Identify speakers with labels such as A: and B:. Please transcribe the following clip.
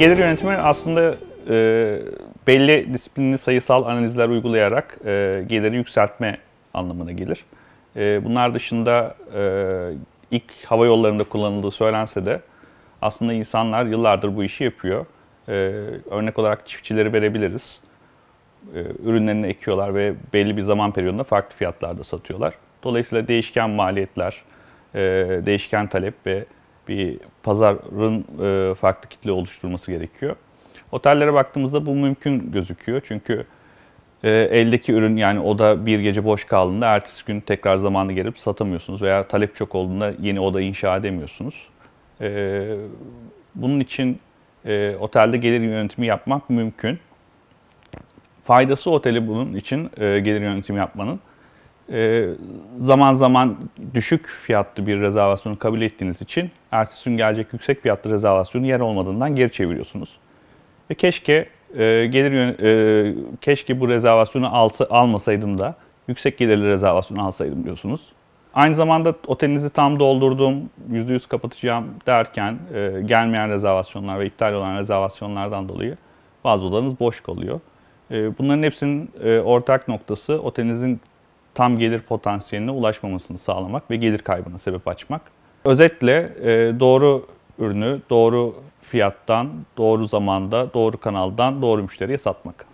A: Gelir yönetimi aslında e, belli disiplinli sayısal analizler uygulayarak e, geliri yükseltme anlamına gelir. E, bunlar dışında e, ilk hava yollarında kullanıldığı söylense de aslında insanlar yıllardır bu işi yapıyor. E, örnek olarak çiftçileri verebiliriz. E, ürünlerini ekiyorlar ve belli bir zaman periyodunda farklı fiyatlarda satıyorlar. Dolayısıyla değişken maliyetler, e, değişken talep ve bir pazarın e, farklı kitle oluşturması gerekiyor. Otellere baktığımızda bu mümkün gözüküyor. Çünkü e, eldeki ürün yani oda bir gece boş kaldığında ertesi gün tekrar zamanı gelip satamıyorsunuz veya talep çok olduğunda yeni oda inşa edemiyorsunuz. E, bunun için e, otelde gelir yönetimi yapmak mümkün. Faydası oteli bunun için e, gelir yönetimi yapmanın. E, zaman zaman düşük fiyatlı bir rezervasyonu kabul ettiğiniz için ertesi gün gelecek yüksek fiyatlı rezervasyonu yer olmadığından geri çeviriyorsunuz. Ve keşke e, gelir e, keşke bu rezervasyonu alsa, almasaydım da yüksek gelirli rezervasyonu alsaydım diyorsunuz. Aynı zamanda otelinizi tam doldurdum, %100 kapatacağım derken e, gelmeyen rezervasyonlar ve iptal olan rezervasyonlardan dolayı bazı odalarınız boş kalıyor. E, bunların hepsinin e, ortak noktası otelinizin tam gelir potansiyeline ulaşmamasını sağlamak ve gelir kaybına sebep açmak. Özetle e, doğru ürünü doğru fiyattan, doğru zamanda, doğru kanaldan, doğru müşteriye satmak.